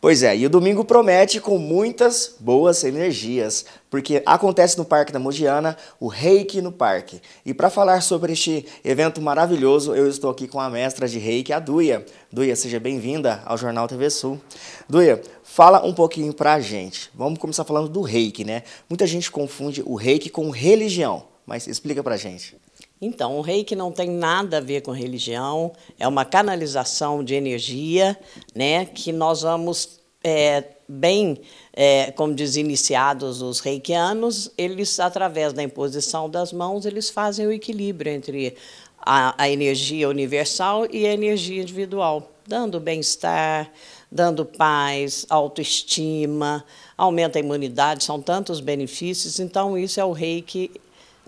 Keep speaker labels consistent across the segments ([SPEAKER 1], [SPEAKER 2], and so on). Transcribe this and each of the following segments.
[SPEAKER 1] Pois é, e o domingo promete com muitas boas energias, porque acontece no Parque da Mogiana o Reiki no Parque. E para falar sobre este evento maravilhoso, eu estou aqui com a mestra de Reiki, a Duia. Duia, seja bem-vinda ao Jornal TV Sul. Duia, fala um pouquinho para a gente. Vamos começar falando do Reiki, né? Muita gente confunde o Reiki com religião, mas explica para a gente.
[SPEAKER 2] Então, o reiki não tem nada a ver com religião, é uma canalização de energia, né, que nós vamos é, bem, é, como diz iniciados os reikianos, eles, através da imposição das mãos, eles fazem o equilíbrio entre a, a energia universal e a energia individual, dando bem-estar, dando paz, autoestima, aumenta a imunidade, são tantos benefícios. Então, isso é o reiki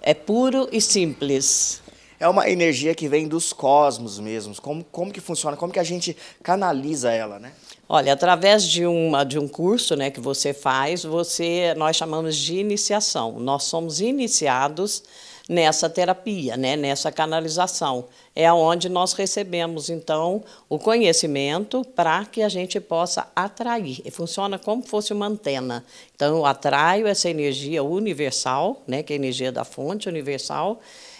[SPEAKER 2] é puro e simples. É uma energia que vem dos cosmos mesmos. Como, como que funciona? Como que a gente canaliza ela, né? Olha, através de, uma, de um curso né, que você faz, você nós chamamos de iniciação. Nós somos iniciados nessa terapia, né, nessa canalização. É onde nós recebemos, então, o conhecimento para que a gente possa atrair. E funciona como fosse uma antena. Então, eu atraio essa energia universal, né, que é a energia da fonte universal,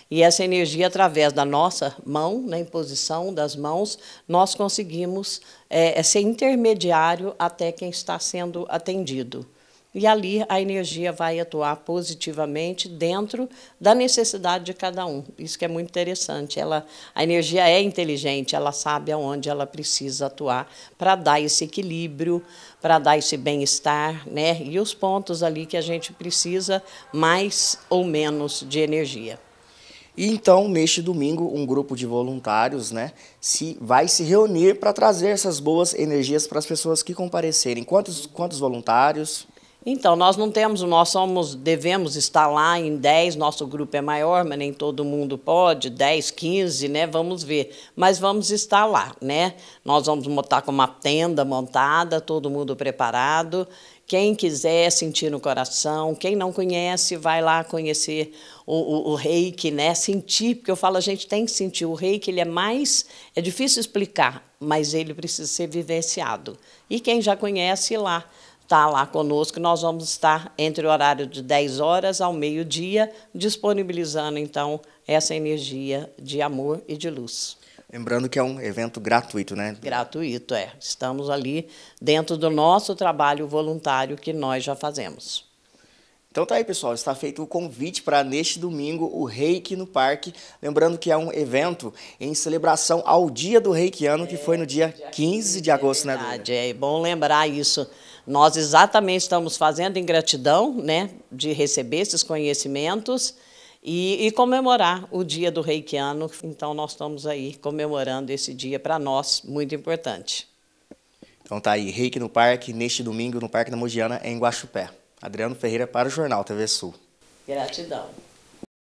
[SPEAKER 2] e essa energia, através da nossa mão, na né, imposição das mãos, nós conseguimos é, ser intermediário até quem está sendo atendido e ali a energia vai atuar positivamente dentro da necessidade de cada um. Isso que é muito interessante. Ela, a energia é inteligente, ela sabe aonde ela precisa atuar para dar esse equilíbrio, para dar esse bem-estar, né? E os pontos ali que a gente precisa mais ou menos de energia.
[SPEAKER 1] E então, neste domingo, um grupo de voluntários né, se, vai se reunir para trazer essas boas energias para as pessoas que
[SPEAKER 2] comparecerem. Quantos, quantos voluntários? Então, nós não temos, nós somos, devemos estar lá em 10, nosso grupo é maior, mas nem todo mundo pode, 10, 15, né? Vamos ver. Mas vamos estar lá, né? Nós vamos estar com uma tenda montada, todo mundo preparado. Quem quiser sentir no coração, quem não conhece, vai lá conhecer o, o, o reiki, né? Sentir, porque eu falo, a gente tem que sentir. O reiki, ele é mais, é difícil explicar, mas ele precisa ser vivenciado. E quem já conhece, lá estar tá lá conosco. Nós vamos estar entre o horário de 10 horas ao meio-dia, disponibilizando então essa energia de amor e de luz. Lembrando que é um evento gratuito, né? Gratuito, é. Estamos ali dentro do nosso trabalho voluntário que nós já fazemos. Então tá aí, pessoal, está
[SPEAKER 1] feito o convite para neste domingo o Reiki no Parque. Lembrando que é um evento em
[SPEAKER 2] celebração ao Dia do Reikiano, que é, foi no dia, dia 15 de agosto, né? É verdade, né, É bom lembrar isso. Nós exatamente estamos fazendo em gratidão né, de receber esses conhecimentos e, e comemorar o dia do reikiano. Então, nós estamos aí comemorando esse dia para nós, muito importante.
[SPEAKER 1] Então tá aí, reiki no parque, neste domingo no Parque da Mogiana, em Guaxupé. Adriano Ferreira para o Jornal TV Sul.
[SPEAKER 2] Gratidão.